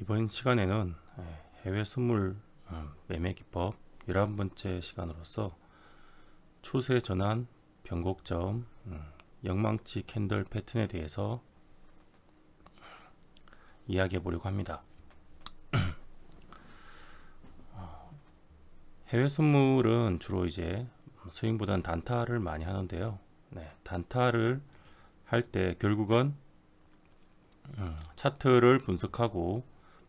이번 시간에는 예, 해외 선물 어, 매매 기법 11번째 시간으로서 초세 전환, 변곡점, 음, 영망치 캔들 패턴에 대해서 이야기해 보려고 합니다. 어, 해외 선물은 주로 이제 스윙보다는 단타를 많이 하는데요. 네, 단타를 할 때 결국은 음, 차트를 분석하고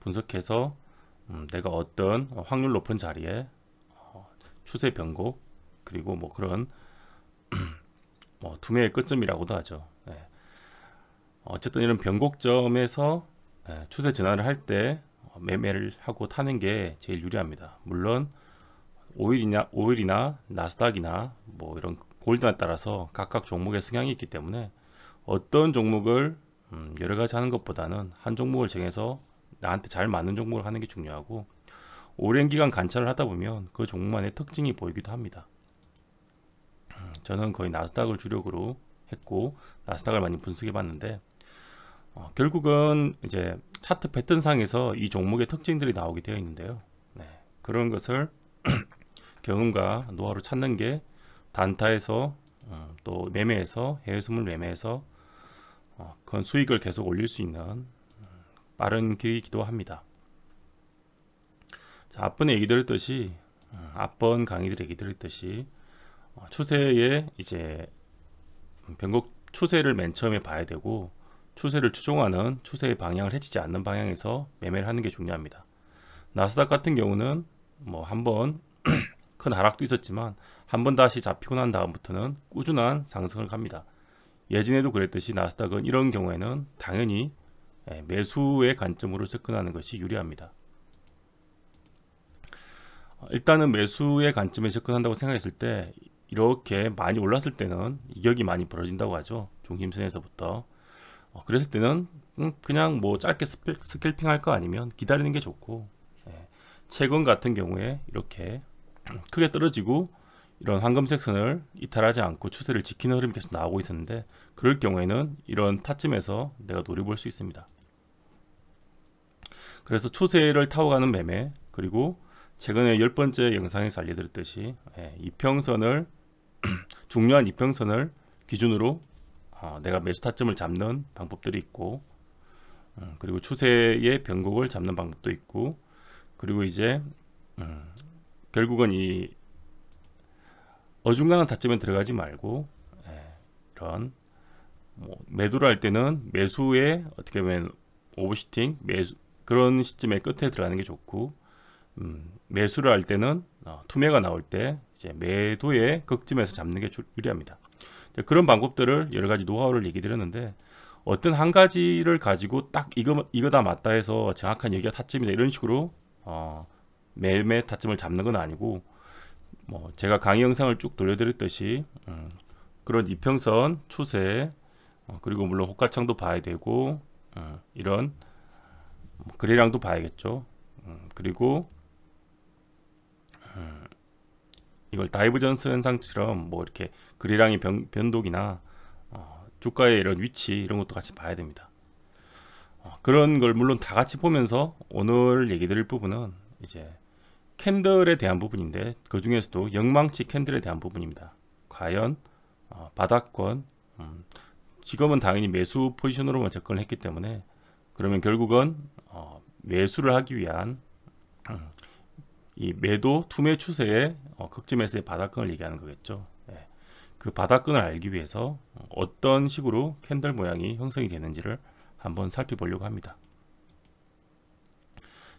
분석해서 음, 내가 어떤 확률 높은 자리에 어, 추세 변곡 그리고 뭐 그런 뭐 두뇌의 끝점이라고도 하죠. 예. 어쨌든 이런 변곡점에서 예, 추세 전환을 할때 어, 매매를 하고 타는 게 제일 유리합니다. 물론 오일이나 오일이나 나스닥이나 뭐 이런 골드에 따라서 각각 종목의 성향이 있기 때문에 어떤 종목을 음, 여러 가지 하는 것보다는 한 종목을 정해서 나한테 잘 맞는 종목을 하는 게 중요하고 오랜 기간 관찰을 하다 보면 그 종목만의 특징이 보이기도 합니다. 음, 저는 거의 나스닥을 주력으로 했고 나스닥을 많이 분석해 봤는데 어, 결국은 이제 차트 패턴상에서 이 종목의 특징들이 나오게 되어 있는데요. 네, 그런 것을 경험과 노하우를 찾는 게 단타에서 어, 또 매매에서 해외 선물 매매에서 어, 그 수익을 계속 올릴 수 있는 빠른 길이기도 합니다. 자, 앞번에 얘기 드렸듯이 앞번 어, 강의들 얘기 드렸듯이 어, 추세에 이제 변곡 추세를 맨 처음에 봐야 되고 추세를 추종하는 추세의 방향을 해치지 않는 방향에서 매매를 하는 게 중요합니다. 나스닥 같은 경우는 뭐 한번 큰 하락도 있었지만 한 번 다시 잡히고 난 다음부터는 꾸준한 상승을 갑니다. 예전에도 그랬듯이 나스닥은 이런 경우에는 당연히 예, 매수의 관점으로 접근하는 것이 유리합니다. 어, 일단은 매수의 관점에 접근한다고 생각했을 때 이렇게 많이 올랐을 때는 이격이 많이 벌어진다고 하죠. 중심선에서부터 어, 그랬을 때는 음, 그냥 뭐 짧게 스킬핑 할 거 아니면 기다리는 게 좋고 예, 최근 같은 경우에 이렇게 크게 떨어지고 이런 황금색 선을 이탈하지 않고 추세를 지키는 흐름이 계속 나오고 있었는데 그럴 경우에는 이런 타쯤에서 내가 노려볼 수 있습니다. 그래서 추세를 타고 가는 매매 그리고 최근에 열 번째 영상에서 알려드렸듯이 예, 이평선을 중요한 이평선을 기준으로 어, 내가 매수 타점을 잡는 방법들이 있고 음, 그리고 추세의 변곡을 잡는 방법도 있고 그리고 이제 음, 결국은 이 어중간한 타점에 들어가지 말고 예, 이런 뭐 매도를 할 때는 매수에 어떻게 보면 오버시팅 매수 그런 시점에 끝에 들어가는 게 좋고 음, 매수를 할 때는 어, 투매가 나올 때 이제 매도의 극점에서 잡는 게 유리합니다. 그런 방법들을 여러 가지 노하우를 얘기 드렸는데 어떤 한 가지를 가지고 딱 이거 이거다 맞다 해서 정확한 얘기가 타점이다 이런 식으로 어, 매매 타점을 잡는 건 아니고 뭐 제가 강의 영상을 쭉 돌려드렸듯이 음, 그런 이평선, 초세 어, 그리고 물론 호가창도 봐야 되고 어, 이런 그래량도 봐야겠죠 음, 그리고 음, 이걸 다이브전스 현상처럼 뭐 이렇게 그래량의 변, 변동이나 어, 주가의 이런 위치 이런 것도 같이 봐야 됩니다 어, 그런 걸 물론 다 같이 보면서 오늘 얘기 드릴 부분은 이제 캔들에 대한 부분인데 그 중에서도 영망치 캔들에 대한 부분입니다 과연 어, 바닥권 음, 지금은 당연히 매수 포지션으로만 접근을 했기 때문에 그러면 결국은 어, 매수를 하기 위한 이 매도 투매 추세의 어, 극지매수의 바닥권을 얘기하는 거겠죠. 네. 그 바닥권을 알기 위해서 어떤 식으로 캔들 모양이 형성이 되는지를 한번 살펴보려고 합니다.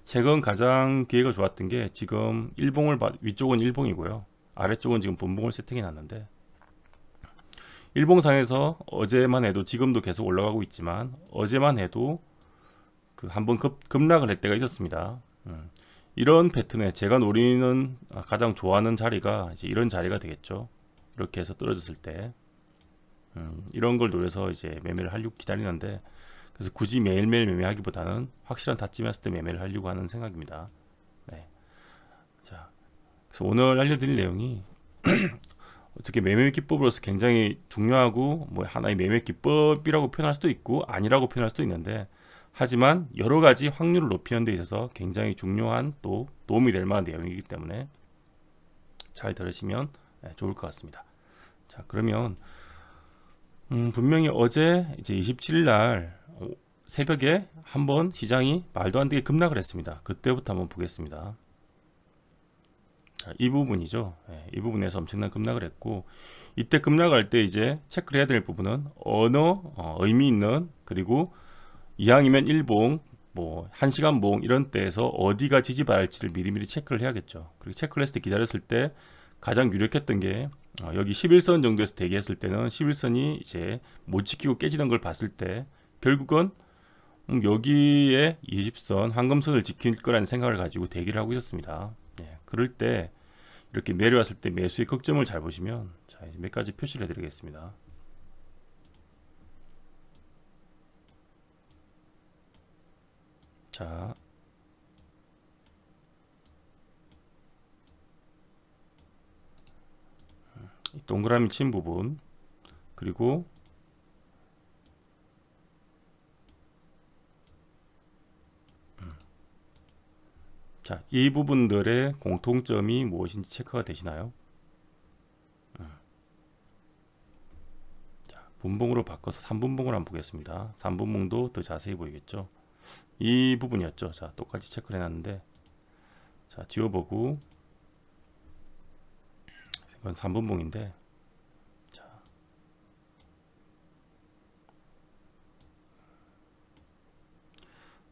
최근 가장 기회가 좋았던 게 지금 일봉을 위쪽은 일봉이고요. 아래쪽은 지금 분봉을 세팅해 놨는데 일봉상에서 어제만 해도 지금도 계속 올라가고 있지만 어제만 해도 그 한번 급락을 할 때가 있었습니다. 음. 이런 패턴에 제가 노리는 아, 가장 좋아하는 자리가 이제 이런 자리가 되겠죠. 이렇게 해서 떨어졌을 때 음, 이런 걸 노려서 이제 매매를 하려고 기다리는데 그래서 굳이 매일매일 매매하기보다는 확실한 다짐했을 때 매매를 하려고 하는 생각입니다. 네. 자, 그래서 오늘 알려드릴 내용이 어떻게 매매 기법으로서 굉장히 중요하고 뭐 하나의 매매 기법이라고 표현할 수도 있고 아니라고 표현할 수도 있는데 하지만 여러 가지 확률을 높이는 데 있어서 굉장히 중요한 또 도움이 될 만한 내용이기 때문에 잘 들으시면 예, 좋을 것 같습니다. 자 그러면 음, 분명히 어제 이제 27일 날 새벽에 한번 시장이 말도 안 되게 급락을 했습니다. 그때부터 한번 보겠습니다. 자, 이 부분이죠. 예, 이 부분에서 엄청난 급락을 했고 이때 급락할 때 이제 체크를 해야 될 부분은 언어 어, 의미 있는 그리고 이왕이면 1봉뭐1시간봉 이런 때에서 어디가 지지받을지를 미리미리 체크를 해야겠죠. 그리고 체크를 했을 때 기다렸을 때 가장 유력했던 게 어, 여기 11선 정도에서 대기했을 때는 11선이 이제 못 지키고 깨지는 걸 봤을 때 결국은 음, 여기에 20선 황금선을 지킬 거라는 생각을 가지고 대기를 하고 있었습니다. 예, 그럴 때 이렇게 내려왔을 때 매수의 극점을 잘 보시면 자, 이제 몇 가지 표시를 해드리겠습니다. 자. 동그라미 친 부분 그리고 음. 자, 이 부분들의 공통점이 무엇인지 체크가 되시나요? 음. 자, 분봉으로 바꿔서 3분봉을 한번 보겠습니다. 3분봉도 더 자세히 보이겠죠? 이 부분이었죠. 자, 똑같이 체크를 해놨는데 자, 지워보고 이건 3분봉인데 자.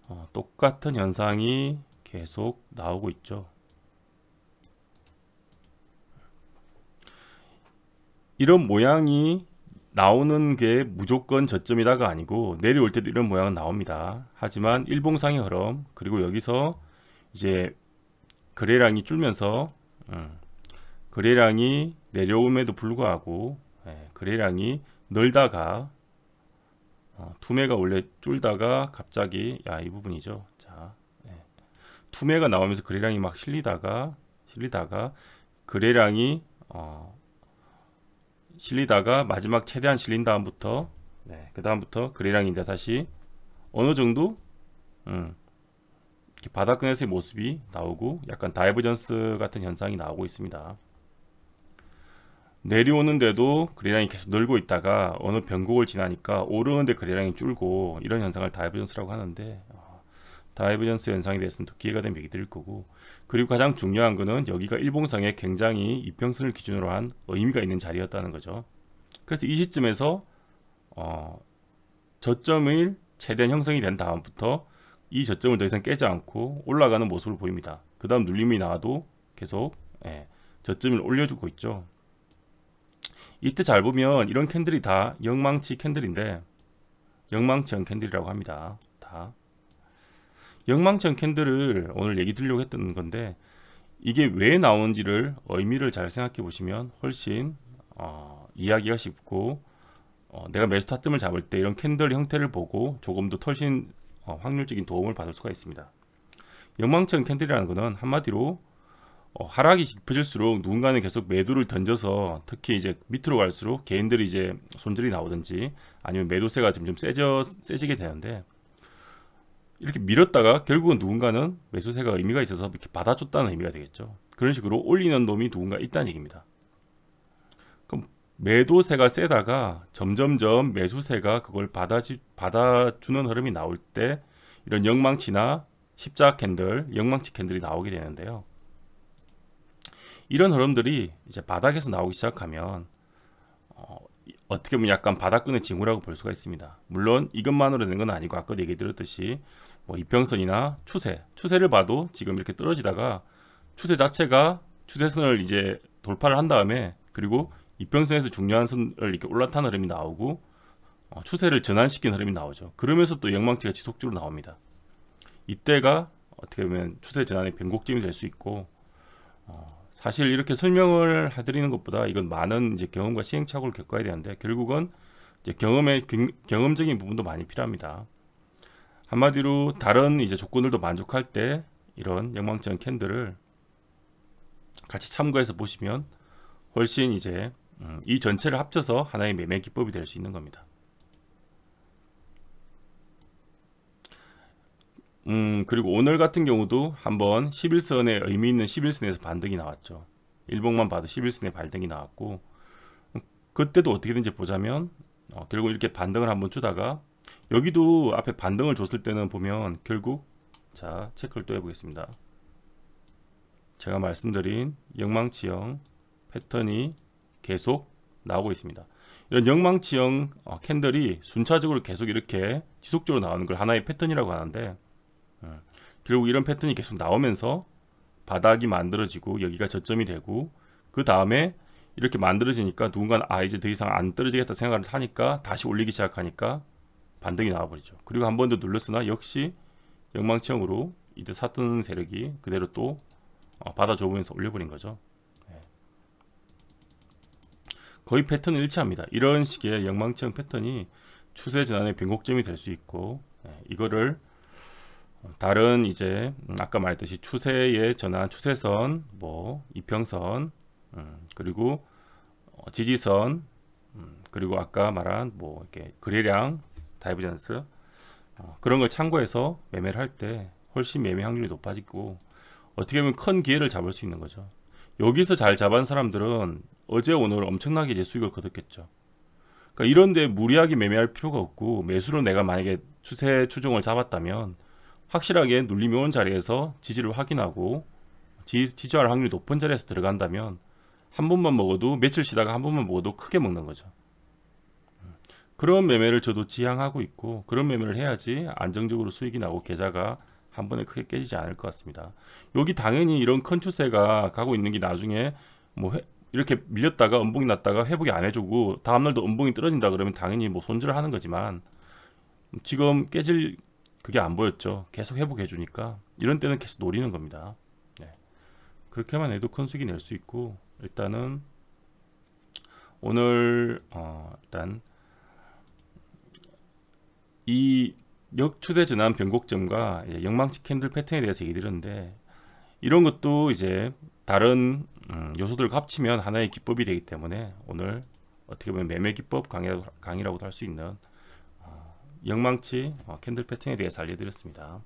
어, 똑같은 현상이 계속 나오고 있죠. 이런 모양이 나오는 게 무조건 저점이다가 아니고 내려올 때도 이런 모양은 나옵니다. 하지만 일봉상의 흐름 그리고 여기서 이제 거래량이 줄면서 음, 거래량이 내려옴에도 불구하고 예, 거래량이 늘다가 어, 투매가 원래 줄다가 갑자기 야 이 부분이죠. 자 예, 투매가 나오면서 거래량이 막 실리다가 실리다가 거래량이 어, 실리다가 마지막 최대한 실린 다음부터 네, 그 다음부터 그래랑 이제 다시 어느 정도 음, 이렇게 바닥근에서의 모습이 나오고 약간 다이버전스 같은 현상이 나오고 있습니다. 내려오는데도 그래량이 계속 늘고 있다가 어느 변곡을 지나니까 오르는데 그래량이 줄고 이런 현상을 다이버전스라고 하는데 다이버전스 현상에 대해서는 또 기회가 되면 얘기 드릴 거고 그리고 가장 중요한 거는 여기가 일봉상에 굉장히 이평선을 기준으로 한 의미가 있는 자리였다는 거죠 그래서 이 시점에서 어, 저점을 최대한 형성이 된 다음부터 이 저점을 더 이상 깨지 않고 올라가는 모습을 보입니다 그 다음 눌림이 나와도 계속 예, 저점을 올려주고 있죠 이때 잘 보면 이런 캔들이 다 영망치 캔들인데 영망치형 캔들이라고 합니다 다 영망천 캔들을 오늘 얘기 드리려고 했던 건데 이게 왜 나온지를 의미를 잘 생각해 보시면 훨씬 어, 이야기가 쉽고 어, 내가 매수 타점을 잡을 때 이런 캔들 형태를 보고 조금 더 훨씬 어, 확률적인 도움을 받을 수가 있습니다. 영망천 캔들이라는 것은 한마디로 어, 하락이 깊어질수록 누군가는 계속 매도를 던져서 특히 이제 밑으로 갈수록 개인들이 이제 손절이 나오든지 아니면 매도세가 점점 세져, 세지게 되는데 이렇게 밀었다가 결국은 누군가는 매수세가 의미가 있어서 이렇게 받아줬다는 의미가 되겠죠. 그런 식으로 올리는 놈이 누군가 있다는 얘기입니다. 그럼 매도세가 세다가 점점점 매수세가 그걸 받아지, 받아주는 흐름이 나올 때 이런 영망치나 십자 캔들, 영망치 캔들이 나오게 되는데요. 이런 흐름들이 이제 바닥에서 나오기 시작하면 어, 어떻게 보면 약간 바닥근의 징후라고 볼 수가 있습니다. 물론 이것만으로 되는 건 아니고 아까도 얘기 드렸듯이 뭐 이평선이나 추세, 추세를 봐도 지금 이렇게 떨어지다가 추세 자체가 추세선을 이제 돌파를 한 다음에 그리고 입병선에서 중요한 선을 이렇게 올라탄 흐름이 나오고 어, 추세를 전환시킨 흐름이 나오죠. 그러면서 또 영망치가 지속적으로 나옵니다. 이때가 어떻게 보면 추세 전환의 변곡점이 될 수 있고 어, 사실 이렇게 설명을 해드리는 것보다 이건 많은 이제 경험과 시행착오를 겪어야 되는데 결국은 이제 경험의 경험적인 부분도 많이 필요합니다. 한마디로 다른 이제 조건들도 만족할 때 이런 영망증 캔들을 같이 참고해서 보시면 훨씬 이제 음, 이 전체를 합쳐서 하나의 매매 기법이 될 수 있는 겁니다. 음 그리고 오늘 같은 경우도 한번 11선에 의미 있는 11선에서 반등이 나왔죠. 일봉만 봐도 11선에 반등이 나왔고 그때도 어떻게든지 보자면 어, 결국 이렇게 반등을 한번 주다가 여기도 앞에 반등을 줬을 때는 보면 결국 자 체크를 또 해보겠습니다. 제가 말씀드린 영망치형 패턴이 계속 나오고 있습니다. 이런 영망치형 어, 캔들이 순차적으로 계속 이렇게 지속적으로 나오는 걸 하나의 패턴이라고 하는데 예, 결국 이런 패턴이 계속 나오면서 바닥이 만들어지고 여기가 저점이 되고 그 다음에 이렇게 만들어지니까 누군가는 아 이제 더 이상 안 떨어지겠다 생각을 하니까 다시 올리기 시작하니까 반등이 나와버리죠. 그리고 한 번 더 눌렀으나 역시 영망청으로 이때 샀던 세력이 그대로 또 받아줘보면서 어, 올려버린 거죠. 예. 거의 패턴은 일치합니다. 이런 식의 영망청 패턴이 추세 전환의 변곡점이 될 수 있고 예, 이거를 다른 이제 음, 아까 말했듯이 추세의 전환, 추세선, 뭐 이평선, 음, 그리고 어, 지지선, 음, 그리고 아까 말한 뭐 이렇게 거래량, 다이브전스 어, 그런 걸 참고해서 매매를 할 때 훨씬 매매 확률이 높아지고 어떻게 보면 큰 기회를 잡을 수 있는 거죠. 여기서 잘 잡은 사람들은 어제 오늘 엄청나게 이제 수익을 거뒀겠죠. 그러니까 이런데 무리하게 매매할 필요가 없고 매수로 내가 만약에 추세 추종을 잡았다면 확실하게 눌림이 온 자리에서 지지를 확인하고 지, 지지할 확률이 높은 자리에서 들어간다면 한 번만 먹어도 며칠 쉬다가 한 번만 먹어도 크게 먹는 거죠. 그런 매매를 저도 지향하고 있고 그런 매매를 해야지 안정적으로 수익이 나고 계좌가 한 번에 크게 깨지지 않을 것 같습니다. 여기 당연히 이런 큰 추세가 가고 있는 게 나중에 뭐 회, 이렇게 밀렸다가 음봉이 났다가 회복이 안 해주고 다음날도 음봉이 떨어진다 그러면 당연히 뭐 손절을 하는 거지만 지금 깨질 그게 안 보였죠. 계속 회복해 주니까 이런 때는 계속 노리는 겁니다. 네. 그렇게만 해도 큰 수익이 낼 수 있고 일단은 오늘 어 일단 이 역추세 전환 변곡점과 예, 영망치 캔들 패턴에 대해서 얘기 드렸는데 이런 것도 이제 다른 음, 요소들을 합치면 하나의 기법이 되기 때문에 오늘 어떻게 보면 매매 기법 강의라고, 강의라고도 할 수 있는 어, 영망치 어, 캔들 패턴에 대해서 알려드렸습니다.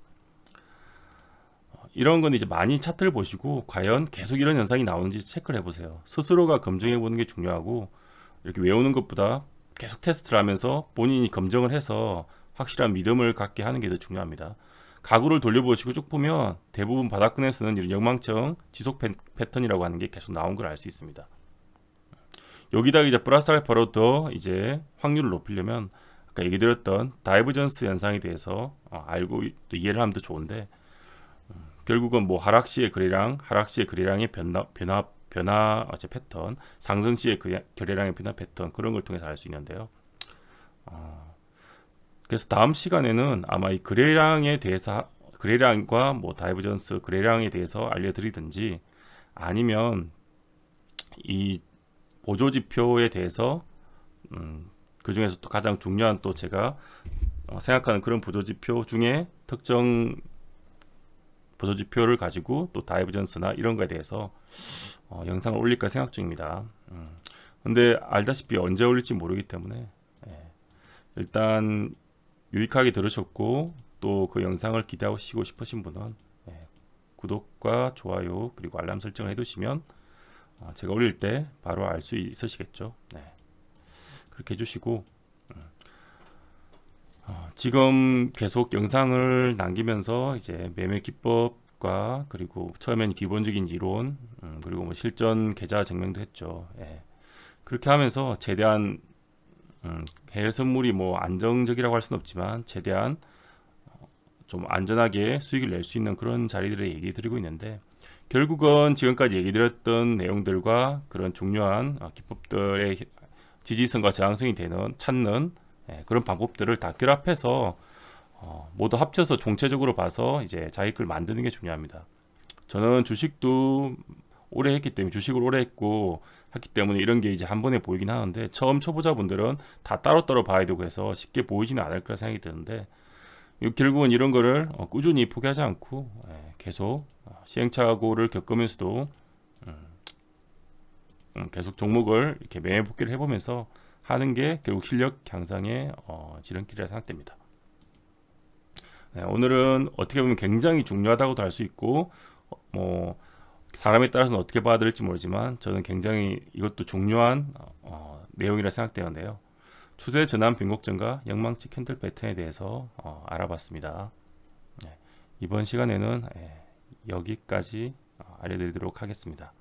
어, 이런 건 이제 많이 차트를 보시고 과연 계속 이런 현상이 나오는지 체크를 해보세요. 스스로가 검증해 보는 게 중요하고 이렇게 외우는 것보다 계속 테스트를 하면서 본인이 검증을 해서 확실한 믿음을 갖게 하는 게 더 중요합니다. 가구를 돌려보시고 쭉 보면 대부분 바닥근에서는 이런 역망청 지속 패턴이라고 하는 게 계속 나온 걸 알 수 있습니다. 여기다 이제 플러스 알파로 더 이제 확률을 높이려면 아까 얘기 드렸던 다이버전스 현상에 대해서 어, 알고 또 이해를 하면 더 좋은데 음, 결국은 뭐 하락 시의 거래량, 하락 시의 거래량의 변화, 변화, 변화 어째 패턴, 상승 시의 거래량의 변화 패턴 그런 걸 통해서 알 수 있는데요. 어... 그래서 다음 시간에는 아마 이 그래량에 대해서 그래량과 뭐다이브전스 그래량에 대해서 알려드리든지 아니면 이 보조 지표에 대해서 음, 그 중에서 또 가장 중요한 또 제가 어, 생각하는 그런 보조 지표 중에 특정 보조 지표를 가지고 또다이브전스나 이런 거에 대해서 어, 영상을 올릴까 생각 중입니다. 음. 근데 알다시피 언제 올릴지 모르기 때문에 예. 일단 유익하게 들으셨고 또 그 영상을 기대하시고 싶으신 분은 예, 구독과 좋아요 그리고 알람 설정을 해두시면 아, 제가 올릴 때 바로 알 수 있으시겠죠 네. 그렇게 해주시고 음. 아, 지금 계속 영상을 남기면서 이제 매매 기법과 그리고 처음엔 기본적인 이론 음, 그리고 뭐 실전 계좌 증명도 했죠 예. 그렇게 하면서 최대한 음, 해외 선물이 뭐 안정적이라고 할 수는 없지만 최대한 좀 안전하게 수익을 낼 수 있는 그런 자리들을 얘기 드리고 있는데 결국은 지금까지 얘기 드렸던 내용들과 그런 중요한 어, 기법들의 지지성과 저항성이 되는 찾는 예, 그런 방법들을 다 결합해서 어, 모두 합쳐서 총체적으로 봐서 이제 자익을 만드는 게 중요합니다. 저는 주식도 오래 했기 때문에 주식을 오래 했고 했기 때문에 이런 게 이제 한 번에 보이긴 하는데 처음 초보자분들은 다 따로따로 봐야 되고 해서 쉽게 보이지는 않을 거라 생각이 드는데 결국은 이런 거를 어, 꾸준히 포기하지 않고 예, 계속 어, 시행착오를 겪으면서도 음, 음, 계속 종목을 이렇게 매매 복귀를 해보면서 하는 게 결국 실력 향상의 어, 지름길이라 생각됩니다. 네, 오늘은 어떻게 보면 굉장히 중요하다고도 할 수 있고 뭐 사람에 따라서는 어떻게 봐야 될지 모르지만 저는 굉장히 이것도 중요한 어, 내용이라 생각되었네요 추세 전환 변곡점과 영망치 캔들 패턴에 대해서 어, 알아봤습니다. 네, 이번 시간에는 예, 여기까지 어, 알려드리도록 하겠습니다.